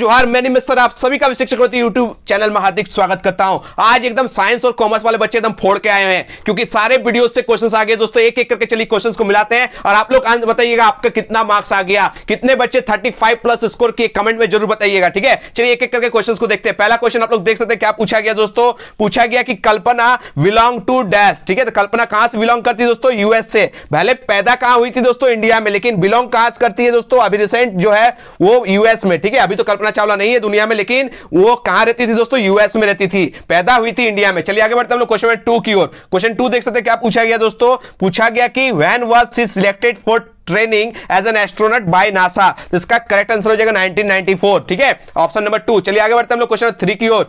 जोहार मैंने मिस्टर आप सभी का शिक्षक यूट्यूब चैनल में हार्दिक स्वागत करता हूं आज एकदम साइंस और कॉमर्स वाले बच्चे एकदम फोड़ के आए हैं क्योंकि सारे वीडियोस से क्वेश्चंस आ गए दोस्तों एक एक करके चलिए क्वेश्चंस को मिलाते हैं और आप लोग बताइएगा आपका कितना मार्क्स आ गया कितने बच्चे थर्टी प्लस स्कोर किए कमेंट में जरूर बताइएगा ठीक है चलिए एक एक करके क्वेश्चन को देखते हैं पहला क्वेश्चन आप लोग देख सकते हैं क्या पूछा गया दोस्तों पूछा गया कि कल्पना बिलोंग टू डैश ठीक है तो कल्पना कहां से बिलोंग करती है दोस्तों यूएस से पहले पैदा कहां हुई थी दोस्तों इंडिया में लेकिन बिलोंग कहां करती है दोस्तों अभी रिसेंट जो है वो यूएस में ठीक है अभी तो कल्पना कल्पना चावला नहीं है दुनिया में लेकिन वो कहां रहती थी दोस्तों यूएस में रहती थी पैदा हुई थी इंडिया में चलिए आगे बढ़ते हम लोग क्वेश्चन टू की ओर क्वेश्चन टू देख सकते क्या पूछा गया दोस्तों पूछा गया कि when was she selected for training as an astronaut by NASA इसका करेक्ट आंसर हो जाएगा 1994 ठीक है ऑप्शन नंबर टू चलिए आगे बढ़ते हैं हम लोग क्वेश्चन थ्री की ओर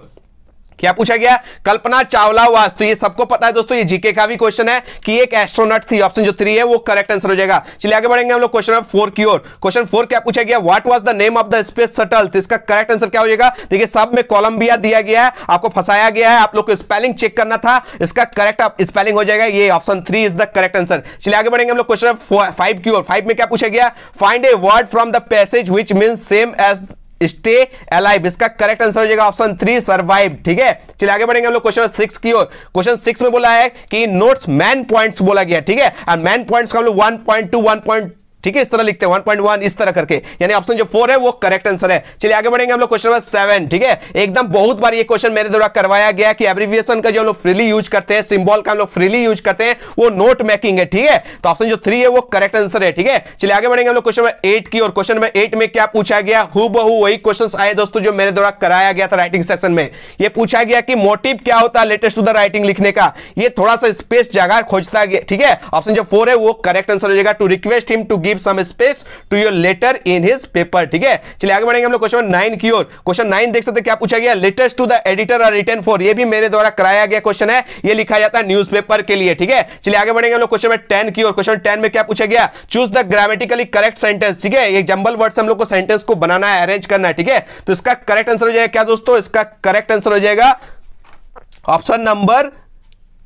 क्या पूछा गया कल्पना चावला वास तो ये सबको पता है दोस्तों ये जीके का भी क्वेश्चन है कि एक एस्ट्रोनॉट थी ऑप्शन जो थ्री है वो करेक्ट आंसर हो जाएगा चलिए आगे बढ़ेंगे हम लोग क्वेश्चन नंबर फोर की ओर क्वेश्चन फोर क्या पूछा गया what was the name of the space shuttle तो इसका करेक्ट आंसर क्या हो जाएगा देखिए सब में कोलंबिया दिया गया है आपको फंसाया गया है आप लोग को स्पेलिंग चेक करना था इसका करेक्ट स्पेलिंग हो जाएगा ये option three is the correct answer चलिए आगे बढ़ेंगे हम लोग क्वेश्चन फाइव की ओर फाइव में क्या पूछा गया find a word from the passage which mean same as stay alive इसका करेक्ट आंसर हो जाएगा ऑप्शन थ्री सर्वाइव ठीक है चलिए आगे बढ़ेंगे हम लोग क्वेश्चन सिक्स की ओर क्वेश्चन सिक्स में बोला है कि नोट्स मैन पॉइंट्स बोला गया ठीक है और मैन पॉइंट्स का हम लोग one point two one point ठीक है इस तरह लिखते हैं 1.1 इस तरह करके यानी ऑप्शन जो फोर है वो करेक्ट आंसर है चलिए आगे बढ़ेंगे हम लोग क्वेश्चन नंबर सेवन ठीक है एकदम बहुत बार ये क्वेश्चन मेरे द्वारा करवाया गया कि एब्रीविएशन का जो हम लोग फ्रीली यूज करते हैं सिंबल का हम लोग फ्रीली यूज करते हैं वो नोट मेकिंग है ठीक है तो ऑप्शन जो थ्री है वो करेक्ट आंसर है ठीक है चलिए आगे बढ़ेंगे हम लोग क्वेश्चन नंबर एट की और क्वेश्चन नंबर एट में क्या पूछा गया हु बहु वही क्वेश्चन आए दोस्तों जो मेरे द्वारा कराया गया था राइटिंग सेक्शन में यह पूछा गया कि मोटिव क्या होता है लेटेस्ट टू द राइटिंग लिखने का यह थोड़ा सा स्पेस जगह खोजता गया ठीक है ऑप्शन जो फोर है वो करेक्ट आंसर हो जाएगा to request him to give some space to your letter in his paper ठीक है चलिए आगे बढ़ेंगे हम लोग क्वेश्चन नाइन की ओर क्वेश्चन नाइन देख सकते क्या पूछा गया letters to the editor are return for ये भी मेरे द्वारा कराया गया क्वेश्चन है ये लिखा जाता है न्यूज के लिए ठीक है चलिए आगे बढ़ेंगे हम लोग क्वेश्चन टेन की ओर क्वेश्चन टेन में क्या पूछा गया choose the grammatically correct sentence ठीक है एक जंबल वर्ड हम लोग को सेंटेंस को बनाना है अरेंज करना है ठीक है तो इसका करेक्ट आंसर हो जाएगा क्या दोस्तों इसका करेक्ट आंसर हो जाएगा ऑप्शन नंबर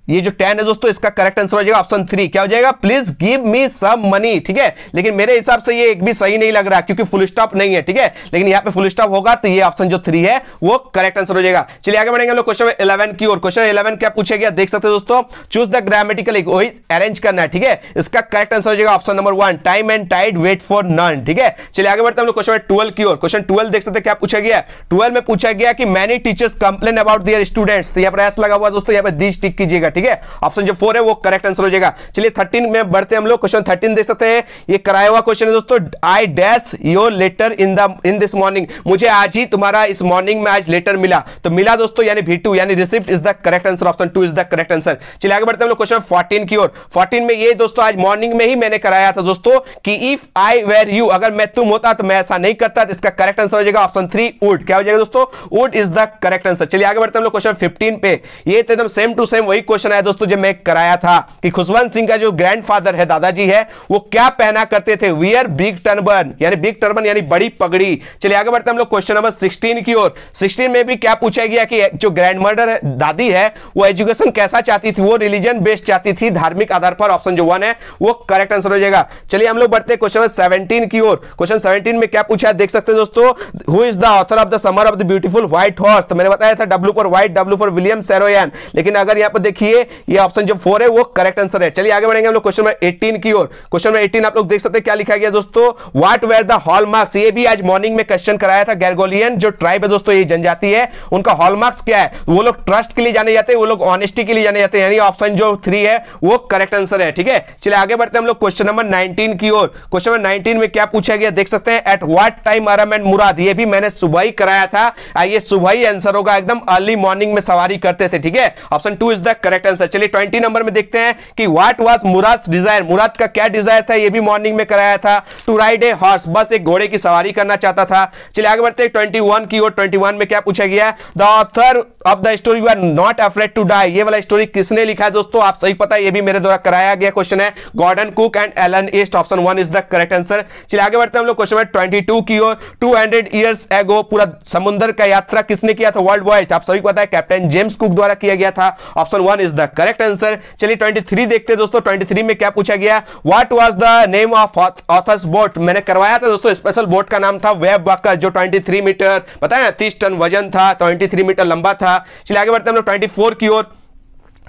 ये जो टेन है दोस्तों इसका करेक्ट आंसर हो जाएगा ऑप्शन थ्री क्या हो जाएगा please give me some money ठीक है लेकिन मेरे हिसाब से ये एक भी सही नहीं लग रहा क्योंकि फुल स्टॉप नहीं है ठीक है लेकिन यहाँ पे फुल स्टॉप होगा तो ये ऑप्शन जो थ्री है वो करेक्ट आंसर हो जाएगा चलिए आगे बढ़ेंगे लोग क्वेश्चन इलेवन की और क्वेश्चन इलेवन क्या पूछे गया देख सकते दोस्तों चूज द ग्रामेटिकल वही अरेंज करना है ठीक है इसका करेक्ट आंसर हो जाएगा option number one time and tide wait for none ठीक है चलिए आगे बढ़ते हम लोग क्वेश्चन ट्वेल्व की और क्वेश्चन ट्वेल्व देख सकते क्या पूछा गया ट्वेल्व में पूछा गया कि many teachers complain about their students यहाँ पर ऐसा लगा हुआ दोस्तों यहाँ पर दीज टिक कीजिएगा ठीक है ऑप्शन जो फोर है वो करेक्ट आंसर हो जाएगा चलिए थर्टीन में बढ़ते हम लोग क्वेश्चन थर्टीन देख सकते हैं ये कराया हुआ क्वेश्चन है दोस्तों I dash your letter in the in this morning मुझे आज ही तुम्हारा इस मॉर्निंग में आज लेटर मिला तो मिला दोस्तों यानी भी टू यानी receipt is the correct answer option two is the correct answer चलिए आगे बढ़ते हम लोग क्वेश्चन फोर्टीन की ओर फोर्टीन में ये दोस्तों आज मॉर्निंग में ही मैंने कराया था दोस्तों कि इफ आई वेर यू अगर मैं तुम होता तो मैं ऐसा नहीं करता तो इसका करेक्ट आंसर हो जाएगा ऑप्शन थ्री वुड क्या हो जाएगा दोस्तों would is the correct answer चलिए आगे बढ़ते हम लोग क्वेश्चन फिफ्टीन पे ये तो एकदम सेम टू सेम वही क्वेश्चन क्वेश्चन आया दोस्तों जब मैं कराया था कि खुशवंत सिंह का जो ग्रैंडफादर है दादाजी है वो क्या पहना करते थे वियर बिग टर्बन यानी बिग टर्बन यानी बड़ी पगड़ी चलिए आगे बढ़ते हम लोग क्वेश्चन नंबर सिक्सटीन की ओर सिक्सटीन में भी क्या पूछा गया कि जो ग्रैंड मर्डर दादी है वो एजुकेशन कैसा चाहती थी वो रिलीजन बेस्ड चाहती थी धार्मिक आधार पर ऑप्शन जो वन है वो करेक्ट आंसर हो जाएगा चलिए हम लोग बढ़ते क्वेश्चन नंबर सेवनटीन की ओर क्वेश्चन सेवनटीन में क्या पूछा देख सकते दोस्तों who is the author of the summer of the beautiful white horse तो मैंने बताया था W for white W for William Saroyan लेकिन अगर यहाँ पर देखिए लिए ये ऑप्शन जो फोर है वो करेक्ट आंसर है चलिए आगे बढ़ेंगे हम लोग क्वेश्चन नंबर एटीन की ओर क्वेश्चन नंबर एटीन आप लोग देख सकते हैं क्या लिखा गया दोस्तों व्हाट वेर द हॉलमार्क्स ये भी आज मॉर्निंग में क्वेश्चन कराया था गैरगोलियन जो ट्राइब है दोस्तों ये जनजाति है उनका हॉलमार्क्स क्या है वो लोग ट्रस्ट के लिए जाने जाते हैं वो लोग ऑनेस्टी के लिए जाने जाते हैं यानी ऑप्शन जो थ्री है वो करेक्ट आंसर है ठीक है चलिए आगे बढ़ते हैं हम लोग क्वेश्चन नंबर नाइनटीन की ओर क्वेश्चन नंबर नाइनटीन में क्या पूछा गया देख सकते हैं at what time Aram and Mourad ये भी मैंने सुबह ही कराया था आइए सुबह ही आंसर होगा एकदम अर्ली मॉर्निंग में सवारी करते थे ठीक है option two is the correct correct answer चलिए ट्वेंटी नंबर में देखते हैं कि what was Mourad desire Mourad का क्या डिजायर था ये भी मॉर्निंग में कराया था टू राइड ए हॉर्स बस एक घोड़े की सवारी करना चाहता था चलिए आगे बढ़ते ट्वेंटी वन की ओर ट्वेंटी वन में क्या पूछा गया the author of the story you are not afraid to die ये वाला स्टोरी किसने लिखा है दोस्तों आप सही पता है ये भी मेरे द्वारा कराया गया क्वेश्चन है Gordon Cook and Alan East option one is the correct answer चलिए आगे बढ़ते हैं हम लोग क्वेश्चन नंबर ट्वेंटी टू की ओर टू हंड्रेड ईयर्स एगो पूरा समुद्र का यात्रा किसने किया था वर्ल्ड वॉइस आप सभी को पता है कैप्टन जेम्स कुक द्वारा किया गया था option one is the correct answer चलिए 23 देखते हैं दोस्तों 23 में क्या पूछा गया what was the name of author's boat मैंने करवाया था दोस्तों स्पेशल बोट का नाम था वेब वाकर जो 23 मीटर बताया ना तीस टन वजन था 23 मीटर लंबा था चलिए आगे बढ़ते हैं हम लोग 24 की ओर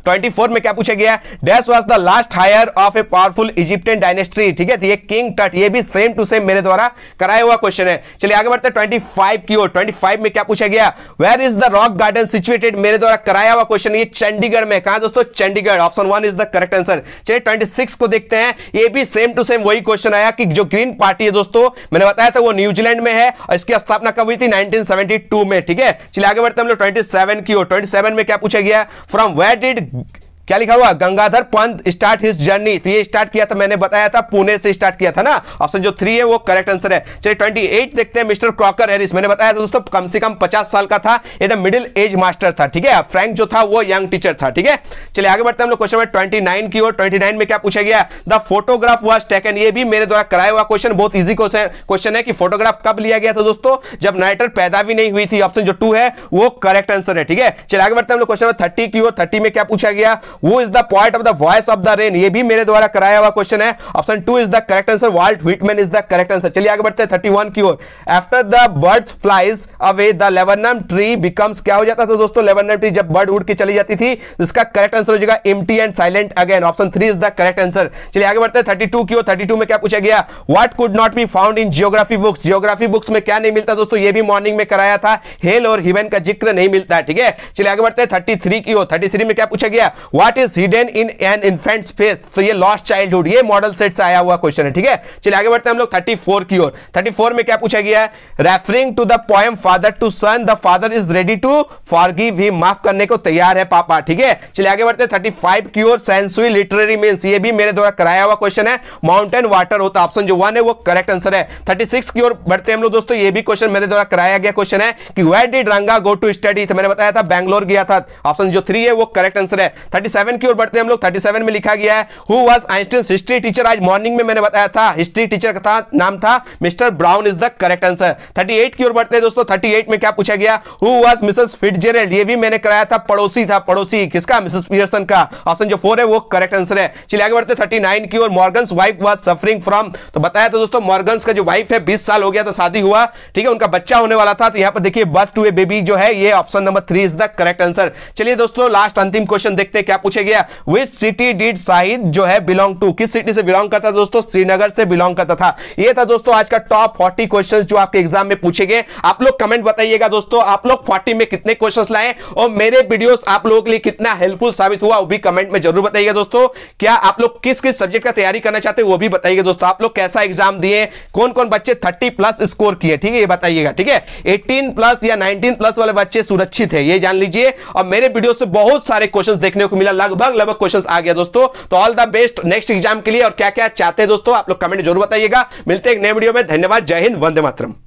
ट्वेंटी फोर में क्या पूछा गया dash was the last higher of a powerful Egyptian dynasty ठीक है तो ये किंग टट ये भी सेम टू सेम मेरे द्वारा कराया हुआ क्वेश्चन है चलिए आगे बढ़ते ट्वेंटी फाइव की ओर ट्वेंटी फाइव में क्या पूछा गया where is the rock garden situated मेरे द्वारा कराया हुआ क्वेश्चन ये चंडीगढ़ में कहा दोस्तों Chandigarh option one is the correct answer चलिए ट्वेंटी सिक्स को देखते हैं ये भी सेम टू सेम वही क्वेश्चन आया कि जो ग्रीन पार्टी है दोस्तों मैंने बताया था वो न्यूजीलैंड में है और इसकी स्थापना कब हुई थी 1972 में ठीक है चलिए आगे बढ़ते हम लोग 27 की ओर 27 में क्या पूछा गया फ्रॉम वेयर डिड क्या लिखा हुआ Gangadhar Pant start his journey तो ये स्टार्ट किया था मैंने बताया था पुणे से स्टार्ट किया था ना ऑप्शन जो थ्री है वो करेक्ट आंसर है चलिए ट्वेंटी एट देखते हैं मिस्टर क्रॉकर हैरिस मैंने बताया था दोस्तों कम से कम पचास साल का था ये था मिडिल एज मास्टर था ठीक है फ्रैंक जो था वो यंग टीचर था ठीक है चलिए आगे बढ़ते हैं हम लोग क्वेश्चन नंबर ट्वेंटी की और ट्वेंटी में क्या पूछा गया द फोटोग्राफ वॉज टेकन ये भी मेरे द्वारा कराया हुआ क्वेश्चन बहुत ईजी क्वेश्चन है कि फोटोग्राफ कब लिया गया था दोस्तों जब नाइटर पैदा भी नहीं हुई थी ऑप्शन जो टू है वो करेक्ट आंसर है ठीक है चलिए आगे बढ़ते हैं हम लोग क्वेश्चन नंबर थर्टी की और थर्टी में क्या पूछा गया who is the point of the voice of the rain ये भी मेरे द्वारा कराया हुआ क्वेश्चन है option two is the correct answer Walt Whitman is the correct answer चलिए आगे बढ़ते हैं थर्टी वन की ओर after the birds flies away the laburnum tree becomes क्या हो जाता था दोस्तों लेवनम ट्री जब बर्ड उड़ के चली जाती थी इसका करेक्ट आंसर हो जाएगा empty and silent again option three is the correct answer चलिए आगे बढ़ते हैं थर्टी टू की ओर थर्टी टू में क्या पूछा गया what could not be found in geography books geography books में क्या नहीं मिलता दोस्तों ये भी मॉर्निंग में कराया था हेल और हिवन का जिक्र नहीं मिलता ठीक है चलिए आगे बढ़ते हैं थर्टी की ओर थर्टी में क्या पूछा गया what is hidden in an infant face तो ये लॉस्ट चाइल्डहुड ये मॉडल सेट से आया हुआ क्वेश्चन है ठीक है चलिए आगे बढ़ते हैं हम लोग 34 की ओर 34 में क्या पूछा गया है referring to the poem father to son the father is ready to forgive ही माफ करने को तैयार है पापा ठीक है चलिए आगे बढ़ते हैं फाइव की ओर सेंसुई लिटरेरी मीन्स ये भी मेरे द्वारा कराया हुआ क्वेश्चन है माउंटेन वाटर होता ऑप्शन जो वन है वो करेक्ट आंसर है 36 की ओर बढ़ते हैं हम लोग दोस्तों ये भी क्वेश्चन मेरे द्वारा कराया गया क्वेश्चन है कि वेर डिड रंगा गो टू स्टडी मैंने बताया था बैंगलोर गया था ऑप्शन जो थ्री है वो करेक्ट आंसर है थर्टी 37 की ओर बढ़ते हैं हम लोग 37 में लिखा गया है who was Einstein history teacher आज मॉर्निंग में मैंने बताया था हिस्ट्री टीचर का था नाम था mister Brown is the correct answer 38 की ओर बढ़ते हैं दोस्तों 38 में क्या पूछा गया हु वाज मिसेस फिटजेरल्ड ये भी मैंने कराया था पड़ोसी था पड़ोसी किसका मिसेस पियर्सन का ऑप्शन जो 4 है वो करेक्ट आंसर है चलिए आगे बढ़ते हैं 39 की ओर Morgan's wife was suffering from तो बताया था दोस्तों मॉर्गनस का जो वाइफ है 20 साल हो गया तो शादी हुआ ठीक है उनका बच्चा होने वाला था तो यहां पर देखिए बर्थ टू ए बेबी जो है ये option number 3 is the correct answer चलिए दोस्तों लास्ट अंतिम क्वेश्चन देखते हैं क्या पूछे गया विच सिटी डिड शाहिद जो है बिलोंग टू किस सिटी से बिलोंग करता था दोस्तों श्रीनगर से बिलोंग करता था ये था दोस्तों आज का टॉप फोर्टी क्वेश्चन जो आपके एग्जाम में पूछे गए आप लोग कमेंट बताइएगा दोस्तों आप लोग फोर्टी में कितने क्वेश्चन लाए और मेरे वीडियो आप लोगों के लिए कितना हेल्पफुल साबित हुआ वो भी कमेंट में जरूर बताइएगा दोस्तों क्या आप लोग किस किस सब्जेक्ट का तैयारी करना चाहते हैं वो भी बताइएगा दोस्तों आप लोग कैसा एग्जाम दिए कौन कौन बच्चे थर्टी प्लस स्कोर किए ठीक है ये बताइएगा ठीक है एटीन प्लस या नाइनटीन प्लस वाले बच्चे सुरक्षित है ये जान लीजिए और मेरे वीडियो से बहुत सारे क्वेश्चन देखने को मिला लगभग लगभग क्वेश्चन आ गया दोस्तों तो all the best next exam के लिए और क्या क्या चाहते हैं दोस्तों आप लोग कमेंट जरूर बताइएगा मिलते हैं नए वीडियो में धन्यवाद जय हिंद वंदे मातरम